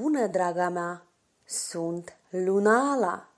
bună, draga mea! Sunt Lunala!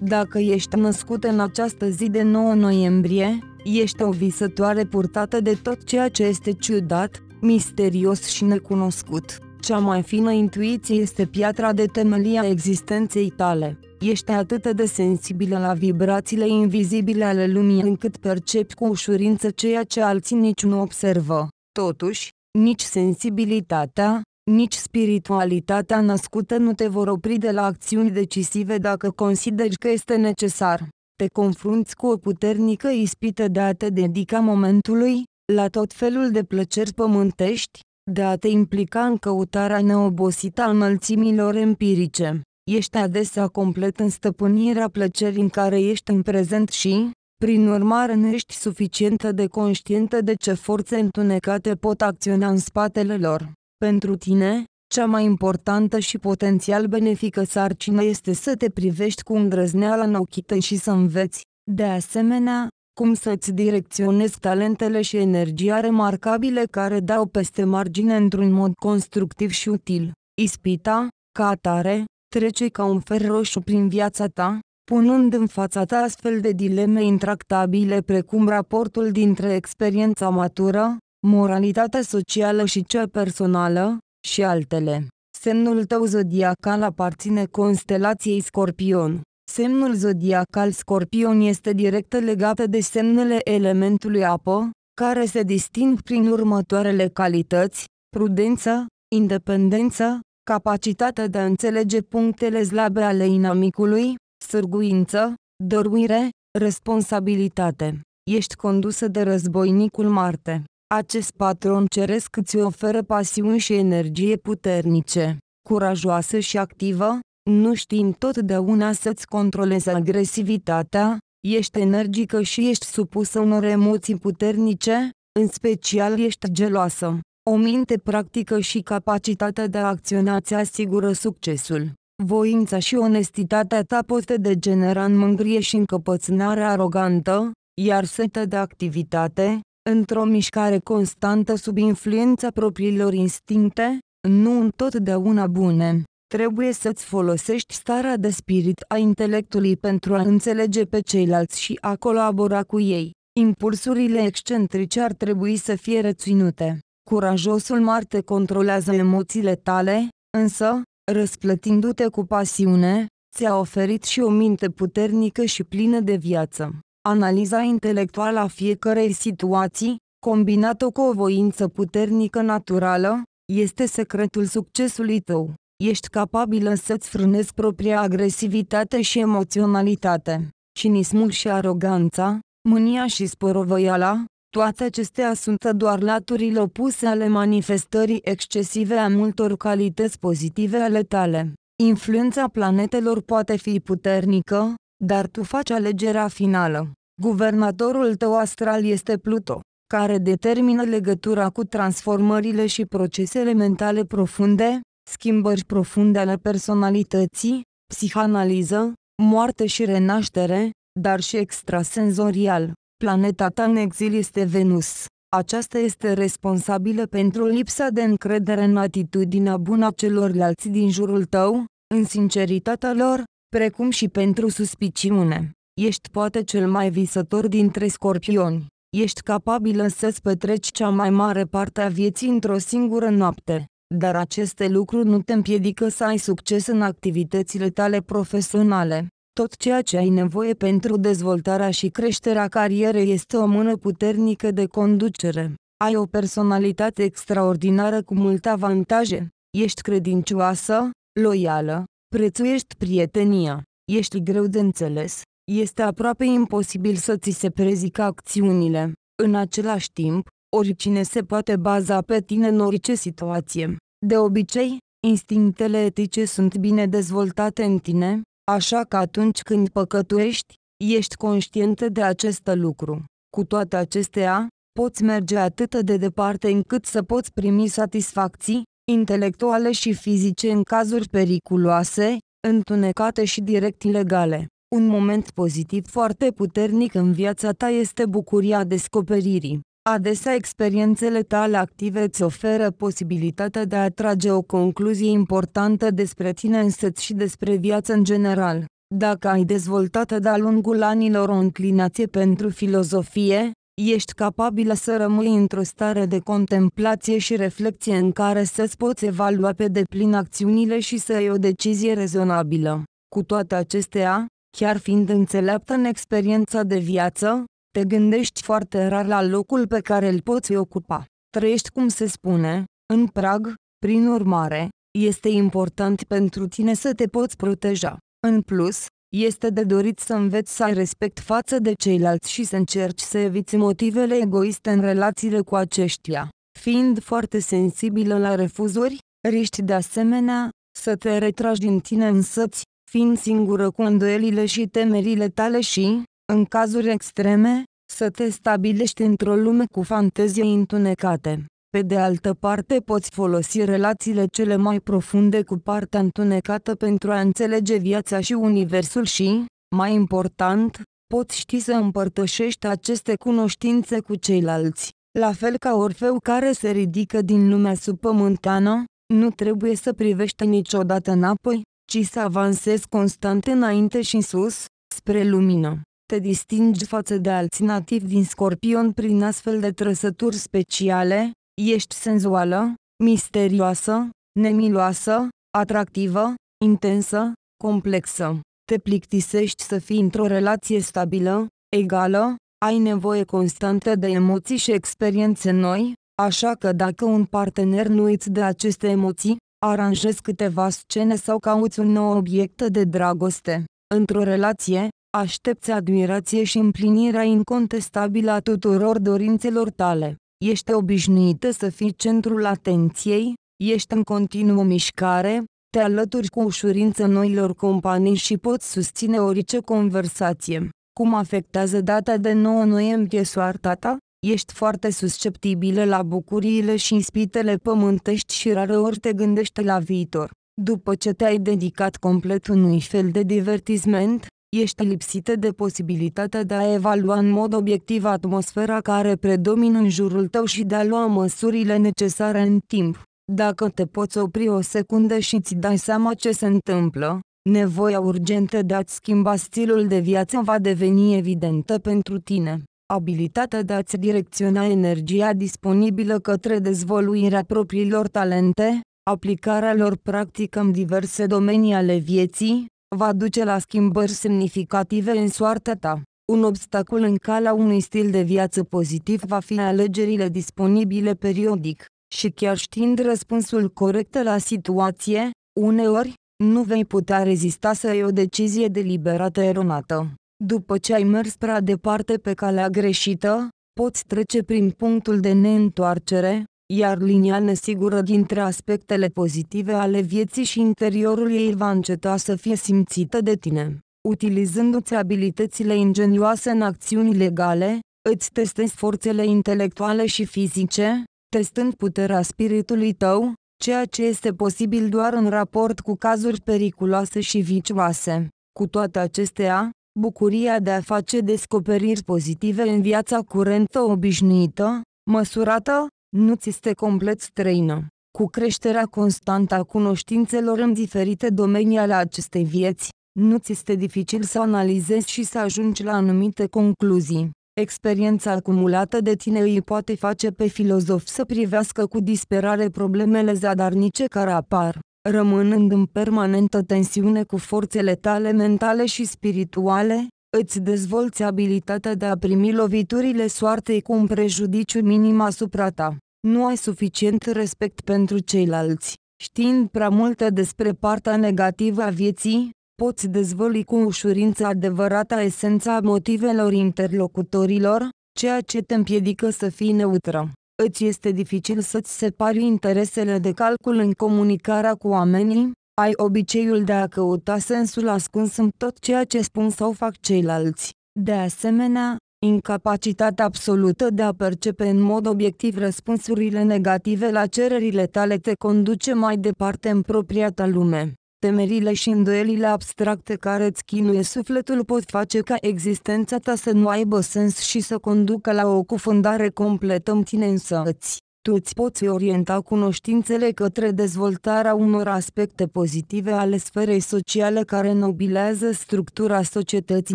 Dacă ești născut în această zi de 9 noiembrie, ești o visătoare purtată de tot ceea ce este ciudat, misterios și necunoscut. Cea mai fină intuiție este piatra de temelie a existenței tale. Ești atât de sensibilă la vibrațiile invizibile ale lumii încât percepi cu ușurință ceea ce alții nici nu observă. Totuși, nici sensibilitatea, nici spiritualitatea născută nu te vor opri de la acțiuni decisive dacă consideri că este necesar. Te confrunți cu o puternică ispită de a te dedica momentului, la tot felul de plăceri pământești, de a te implica în căutarea neobosită a înălțimilor empirice. Ești adesea complet în stăpânirea plăcerii în care ești în prezent și, prin urmare nu ești suficientă de conștientă de ce forțe întunecate pot acționa în spatele lor. Pentru tine, cea mai importantă și potențial benefică sarcină este să te privești cu îndrăzneala în ochii tăi și să înveți, de asemenea, cum să-ți direcționezi talentele și energia remarcabile care dau peste margine într-un mod constructiv și util. Ispita, ca atare, trece ca un fer roșu prin viața ta, punând în fața ta astfel de dileme intractabile precum raportul dintre experiența matură, moralitatea socială și cea personală, și altele. Semnul tău zodiacal aparține constelației Scorpion. Semnul zodiacal Scorpion este direct legat de semnele elementului apă, care se disting prin următoarele calități, prudență, independență, capacitatea de a înțelege punctele slabe ale inamicului, sârguință, dăruire, responsabilitate. Ești condusă de războinicul Marte. Acest patron ceresc îți oferă pasiuni și energie puternice, curajoasă și activă, nu știm totdeauna să-ți controlezi agresivitatea, ești energică și ești supusă unor emoții puternice, în special ești geloasă. O minte practică și capacitatea de a acționa ți asigură succesul voința și onestitatea ta pot degenera în mângrie și încăpățânare arogantă, iar setă de activitate, într-o mișcare constantă sub influența propriilor instincte, nu întotdeauna bune. Trebuie să-ți folosești starea de spirit a intelectului pentru a înțelege pe ceilalți și a colabora cu ei. Impulsurile excentrice ar trebui să fie reținute. Curajosul Marte controlează emoțiile tale, însă, răsplătindu-te cu pasiune, ți-a oferit și o minte puternică și plină de viață. Analiza intelectuală a fiecarei situații, combinată cu o voință puternică naturală, este secretul succesului tău. Ești capabilă să-ți frânezi propria agresivitate și emoționalitate, cinismul și aroganța, mânia și sporovăiala, toate acestea sunt doar laturile opuse ale manifestării excesive a multor calități pozitive ale tale. Influența planetelor poate fi puternică, dar tu faci alegerea finală. Guvernatorul tău astral este Pluto, care determină legătura cu transformările și procesele mentale profunde, schimbări profunde ale personalității, psihanaliză, moarte și renaștere, dar și extrasenzorial. Planeta ta în exil este Venus. Aceasta este responsabilă pentru lipsa de încredere în atitudinea bună a celorlalți din jurul tău, în sinceritatea lor, precum și pentru suspiciune. Ești poate cel mai visător dintre scorpioni. Ești capabilă să-ți petreci cea mai mare parte a vieții într-o singură noapte, dar aceste lucruri nu te împiedică să ai succes în activitățile tale profesionale. Tot ceea ce ai nevoie pentru dezvoltarea și creșterea carierei este o mână puternică de conducere. Ai o personalitate extraordinară cu multe avantaje. Ești credincioasă, loială, prețuiești prietenia, ești greu de înțeles, este aproape imposibil să ți se prezică acțiunile. În același timp, oricine se poate baza pe tine în orice situație. De obicei, instinctele etice sunt bine dezvoltate în tine, Așa că atunci când păcătuiești, ești conștientă de acest lucru. Cu toate acestea, poți merge atât de departe încât să poți primi satisfacții, intelectuale și fizice în cazuri periculoase, întunecate și direct ilegale. Un moment pozitiv foarte puternic în viața ta este bucuria descoperirii. Adesea experiențele tale active îți oferă posibilitatea de a trage o concluzie importantă despre tine însăți și despre viață în general. Dacă ai dezvoltat de-a lungul anilor o inclinație pentru filozofie, ești capabilă să rămâi într-o stare de contemplație și reflexie în care să-ți poți evalua pe deplin acțiunile și să iei o decizie rezonabilă. Cu toate acestea, chiar fiind înțeleaptă în experiența de viață, te gândești foarte rar la locul pe care îl poți ocupa. Trăiești cum se spune, în prag, prin urmare, este important pentru tine să te poți proteja. În plus, este de dorit să înveți să ai respect față de ceilalți și să încerci să eviți motivele egoiste în relațiile cu aceștia. Fiind foarte sensibilă la refuzuri, riști de asemenea să te retragi din tine însăți, fiind singură cu îndoielile și temerile tale și, în cazuri extreme, să te stabilești într-o lume cu fantezie întunecate. Pe de altă parte poți folosi relațiile cele mai profunde cu partea întunecată pentru a înțelege viața și universul și, mai important, poți ști să împărtășești aceste cunoștințe cu ceilalți. La fel ca Orfeu care se ridică din lumea subpământană, nu trebuie să privești niciodată înapoi, ci să avansezi constant înainte și sus, spre lumină. Te distingi față de alți nativi din scorpion prin astfel de trăsături speciale, ești senzuală, misterioasă, nemiloasă, atractivă, intensă, complexă. Te plictisești să fii într-o relație stabilă, egală, ai nevoie constantă de emoții și experiențe noi, așa că dacă un partener nu îți dă aceste emoții, aranjezi câteva scene sau cauți un nou obiect de dragoste. Într-o relație, Aștepți admirație și împlinirea incontestabilă a tuturor dorințelor tale. Ești obișnuită să fii centrul atenției, ești în continuă mișcare, te alături cu ușurință noilor companii și poți susține orice conversație. Cum afectează data de 9 noiembrie soarta ta? Ești foarte susceptibilă la bucuriile și ispitele pământești și ori te gândești la viitor. După ce te-ai dedicat complet unui fel de divertisment, ești lipsită de posibilitatea de a evalua în mod obiectiv atmosfera care predomină în jurul tău și de a lua măsurile necesare în timp. Dacă te poți opri o secundă și ți dai seama ce se întâmplă, nevoia urgentă de a-ți schimba stilul de viață va deveni evidentă pentru tine. Abilitatea de a-ți direcționa energia disponibilă către dezvoluirea propriilor talente, aplicarea lor practică în diverse domenii ale vieții, va duce la schimbări semnificative în soarta ta. Un obstacol în calea unui stil de viață pozitiv va fi alegerile disponibile periodic, și chiar știind răspunsul corect la situație, uneori, nu vei putea rezista să iei o decizie deliberată eronată. După ce ai mers prea departe pe calea greșită, poți trece prin punctul de neîntoarcere, iar linia nesigură dintre aspectele pozitive ale vieții și interiorul ei va înceta să fie simțită de tine. Utilizându-ți abilitățile ingenioase în acțiuni legale, îți testezi forțele intelectuale și fizice, testând puterea spiritului tău, ceea ce este posibil doar în raport cu cazuri periculoase și vicioase. Cu toate acestea, bucuria de a face descoperiri pozitive în viața curentă obișnuită, măsurată, nu ți este complet străină. Cu creșterea constantă a cunoștințelor în diferite domenii ale acestei vieți, nu ți este dificil să analizezi și să ajungi la anumite concluzii. Experiența acumulată de tine îi poate face pe filozof să privească cu disperare problemele zadarnice care apar, rămânând în permanentă tensiune cu forțele tale mentale și spirituale, îți dezvolți abilitatea de a primi loviturile soartei cu un prejudiciu minim asupra ta. Nu ai suficient respect pentru ceilalți. Știind prea multe despre partea negativă a vieții, poți dezvălui cu ușurință adevărata esența a motivelor interlocutorilor, ceea ce te împiedică să fii neutră. Îți este dificil să-ți separi interesele de calcul în comunicarea cu oamenii, ai obiceiul de a căuta sensul ascuns în tot ceea ce spun sau fac ceilalți. De asemenea, incapacitatea absolută de a percepe în mod obiectiv răspunsurile negative la cererile tale te conduce mai departe în propria ta lume. Temerile și îndoielile abstracte care îți chinuie sufletul pot face ca existența ta să nu aibă sens și să conducă la o cufundare completă în tine însăți tu îți poți orienta cunoștințele către dezvoltarea unor aspecte pozitive ale sferei sociale care nobilează structura societății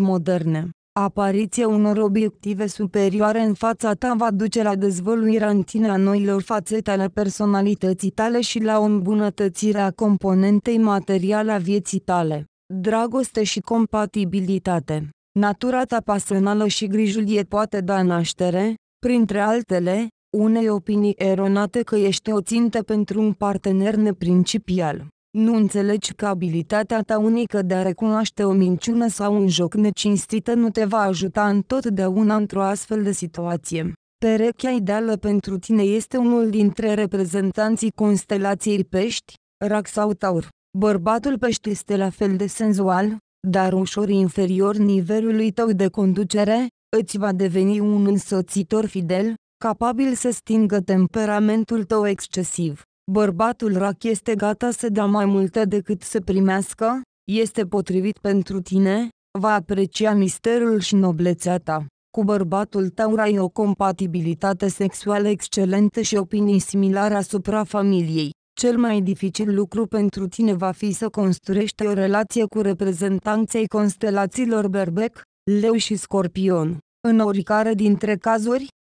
moderne. Apariția unor obiective superioare în fața ta va duce la dezvăluirea în tine a noilor fațete ale personalității tale și la o îmbunătățire a componentei materiale a vieții tale. Dragoste și compatibilitate Natura ta pasională și grijul poate da naștere, printre altele, unei opinii eronate că ești o țintă pentru un partener neprincipial. Nu înțelegi că abilitatea ta unică de a recunoaște o minciună sau un joc necinstită nu te va ajuta întotdeauna într-o astfel de situație. Perechea ideală pentru tine este unul dintre reprezentanții constelației pești, rac sau taur. Bărbatul pești este la fel de senzual, dar ușor inferior nivelului tău de conducere, îți va deveni un însoțitor fidel, capabil să stingă temperamentul tău excesiv. Bărbatul rac este gata să dea mai multe decât să primească, este potrivit pentru tine, va aprecia misterul și noblețea ta. Cu bărbatul tău ai o compatibilitate sexuală excelentă și opinii similare asupra familiei. Cel mai dificil lucru pentru tine va fi să construiești o relație cu reprezentanții constelațiilor berbec, leu și scorpion. În oricare dintre cazuri,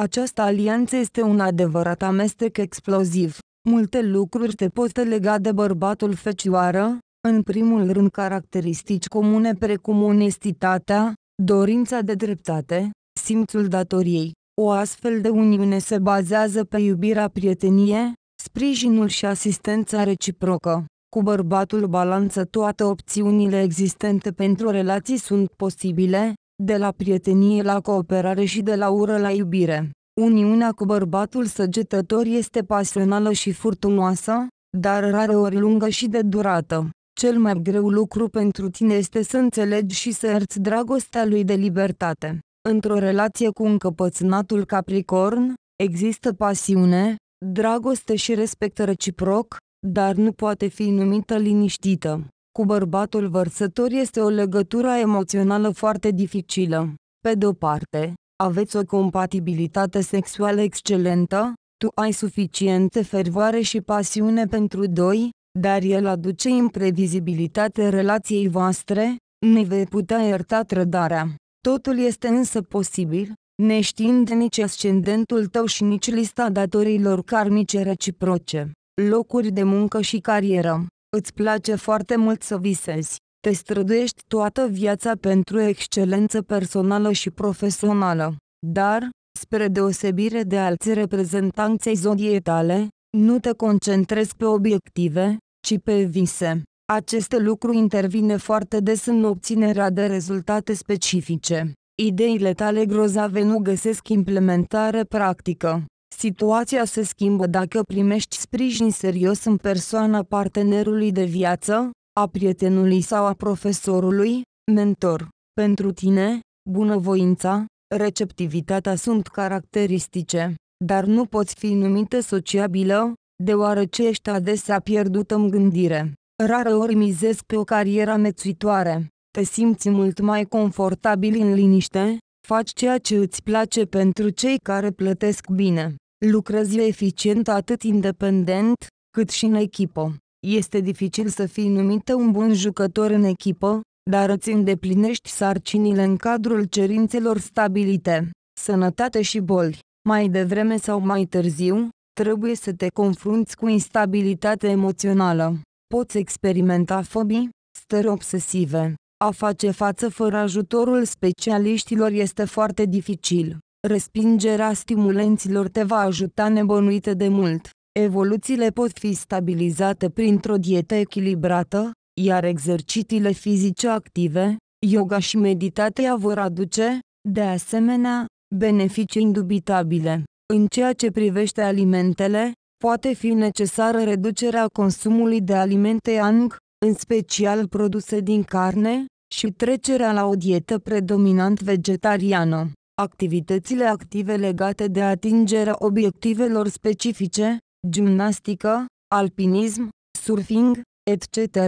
această alianță este un adevărat amestec exploziv. Multe lucruri te pot lega de bărbatul fecioară, în primul rând caracteristici comune precum onestitatea, dorința de dreptate, simțul datoriei. O astfel de uniune se bazează pe iubirea prietenie, sprijinul și asistența reciprocă. Cu bărbatul balanță toate opțiunile existente pentru relații sunt posibile, de la prietenie la cooperare și de la ură la iubire. Uniunea cu bărbatul săgetător este pasională și furtunoasă, dar ori lungă și de durată. Cel mai greu lucru pentru tine este să înțelegi și să erți dragostea lui de libertate. Într-o relație cu încăpățânatul Capricorn, există pasiune, dragoste și respect reciproc, dar nu poate fi numită liniștită cu bărbatul vărsător este o legătură emoțională foarte dificilă. Pe de-o parte, aveți o compatibilitate sexuală excelentă, tu ai suficiente fervoare și pasiune pentru doi, dar el aduce imprevizibilitate relației voastre, ne vei putea ierta trădarea. Totul este însă posibil, neștiind nici ascendentul tău și nici lista datorilor karmice reciproce, locuri de muncă și carieră. Îți place foarte mult să visezi. Te străduiești toată viața pentru excelență personală și profesională. Dar, spre deosebire de alți reprezentanți zodiei tale, nu te concentrezi pe obiective, ci pe vise. Acest lucru intervine foarte des în obținerea de rezultate specifice. Ideile tale grozave nu găsesc implementare practică. Situația se schimbă dacă primești sprijin serios în persoana partenerului de viață, a prietenului sau a profesorului, mentor. Pentru tine, bunăvoința, receptivitatea sunt caracteristice, dar nu poți fi numită sociabilă, deoarece ești adesea pierdută în gândire. Rară ori mizezi pe o carieră mețuitoare. Te simți mult mai confortabil în liniște, Faci ceea ce îți place pentru cei care plătesc bine. Lucrezi eficient atât independent, cât și în echipă. Este dificil să fii numit un bun jucător în echipă, dar îți îndeplinești sarcinile în cadrul cerințelor stabilite. Sănătate și boli. Mai devreme sau mai târziu, trebuie să te confrunți cu instabilitate emoțională. Poți experimenta fobii, stări obsesive, a face față fără ajutorul specialiștilor este foarte dificil. Respingerea stimulenților te va ajuta nebănuită de mult. Evoluțiile pot fi stabilizate printr-o dietă echilibrată, iar exercițiile fizice active, yoga și meditația vor aduce, de asemenea, beneficii indubitabile. În ceea ce privește alimentele, poate fi necesară reducerea consumului de alimente yang, în special produse din carne, și trecerea la o dietă predominant vegetariană. Activitățile active legate de atingerea obiectivelor specifice, gimnastică, alpinism, surfing, etc.,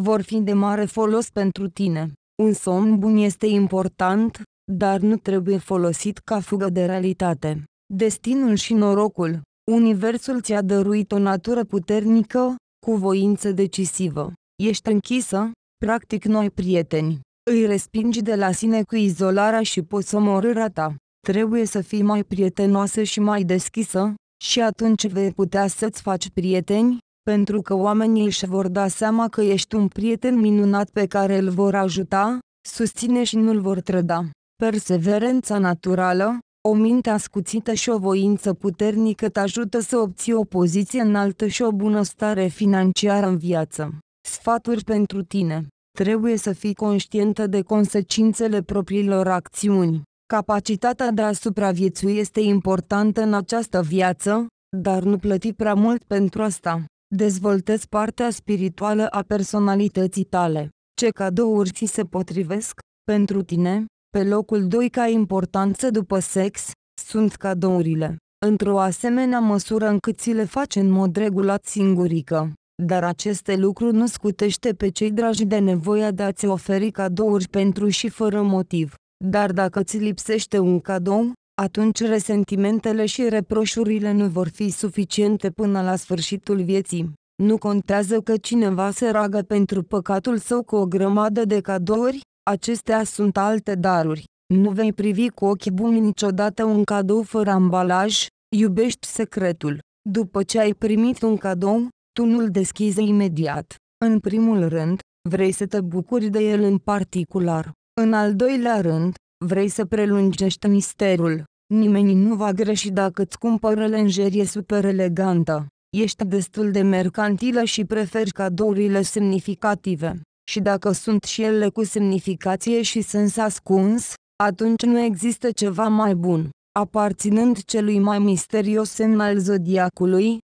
vor fi de mare folos pentru tine. Un somn bun este important, dar nu trebuie folosit ca fugă de realitate. Destinul și norocul Universul ți-a dăruit o natură puternică, cu voință decisivă. Ești închisă, practic noi prieteni. Îi respingi de la sine cu izolarea și poți omorârea ta. Trebuie să fii mai prietenoasă și mai deschisă, și atunci vei putea să-ți faci prieteni, pentru că oamenii își vor da seama că ești un prieten minunat pe care îl vor ajuta, susține și nu-l vor trăda. Perseverența naturală, o minte ascuțită și o voință puternică te ajută să obții o poziție înaltă și o bună stare financiară în viață sfaturi pentru tine. Trebuie să fii conștientă de consecințele propriilor acțiuni. Capacitatea de a supraviețui este importantă în această viață, dar nu plăti prea mult pentru asta. Dezvoltezi partea spirituală a personalității tale. Ce cadouri ți se potrivesc pentru tine? Pe locul 2 ca importanță după sex, sunt cadourile. Într-o asemenea măsură încât ți le faci în mod regulat singurică dar aceste lucruri nu scutește pe cei dragi de nevoia de a-ți oferi cadouri pentru și fără motiv. Dar dacă ți lipsește un cadou, atunci resentimentele și reproșurile nu vor fi suficiente până la sfârșitul vieții. Nu contează că cineva se ragă pentru păcatul său cu o grămadă de cadouri, acestea sunt alte daruri. Nu vei privi cu ochi buni niciodată un cadou fără ambalaj, iubești secretul. După ce ai primit un cadou, tu nu-l deschizi imediat. În primul rând, vrei să te bucuri de el în particular. În al doilea rând, vrei să prelungești misterul. Nimeni nu va greși dacă îți cumpără lenjerie super elegantă. Ești destul de mercantilă și preferi cadourile semnificative. Și dacă sunt și ele cu semnificație și sens ascuns, atunci nu există ceva mai bun. Aparținând celui mai misterios semn al zodiacului,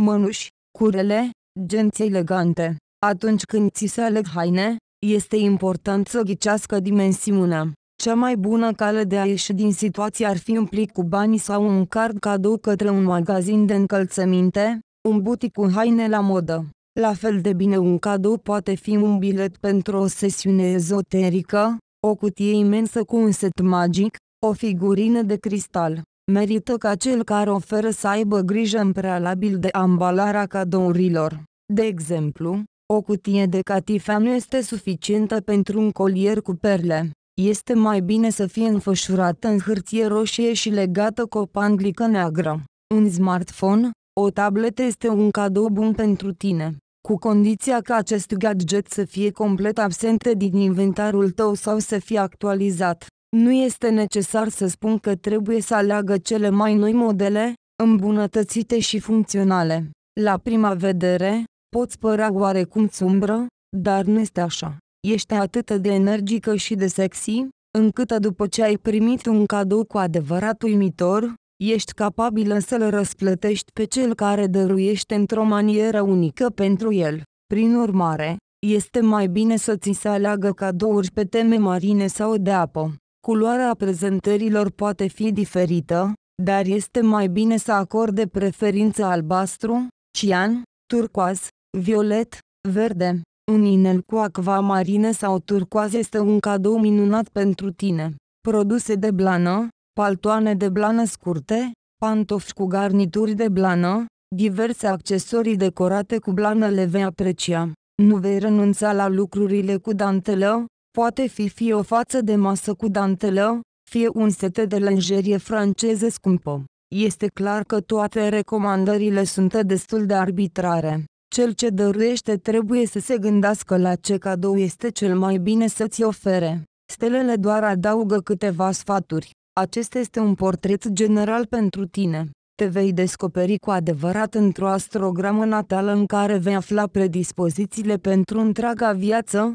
mănuși, curele, genți elegante. Atunci când ți se aleg haine, este important să ghicească dimensiunea. Cea mai bună cale de a ieși din situație ar fi un plic cu bani sau un card cadou către un magazin de încălțăminte, un butic cu haine la modă. La fel de bine un cadou poate fi un bilet pentru o sesiune ezoterică, o cutie imensă cu un set magic, o figurină de cristal, merită ca cel care oferă să aibă grijă în prealabil de ambalarea cadourilor. De exemplu, o cutie de catifea nu este suficientă pentru un colier cu perle. Este mai bine să fie înfășurată în hârtie roșie și legată cu o panglică neagră. Un smartphone, o tabletă este un cadou bun pentru tine, cu condiția ca acest gadget să fie complet absent din inventarul tău sau să fie actualizat. Nu este necesar să spun că trebuie să aleagă cele mai noi modele, îmbunătățite și funcționale. La prima vedere, poți părea oarecum sumbră, dar nu este așa. Ești atât de energică și de sexy, încât după ce ai primit un cadou cu adevărat uimitor, ești capabilă să-l răsplătești pe cel care dăruiește într-o manieră unică pentru el. Prin urmare, este mai bine să ți se aleagă cadouri pe teme marine sau de apă. Culoarea prezentărilor poate fi diferită, dar este mai bine să acorde preferință albastru, cian, turcoaz, violet, verde. Un inel cu marine sau turcoaz este un cadou minunat pentru tine. Produse de blană, paltoane de blană scurte, pantofi cu garnituri de blană, diverse accesorii decorate cu blană le vei aprecia. Nu vei renunța la lucrurile cu dantelă, Poate fi fie o față de masă cu dantelă, fie un set de lingerie franceză scumpă. Este clar că toate recomandările sunt destul de arbitrare. Cel ce dăruiește trebuie să se gândească la ce cadou este cel mai bine să-ți ofere. Stelele doar adaugă câteva sfaturi. Acesta este un portret general pentru tine. Te vei descoperi cu adevărat într-o astrogramă natală în care vei afla predispozițiile pentru întreaga viață,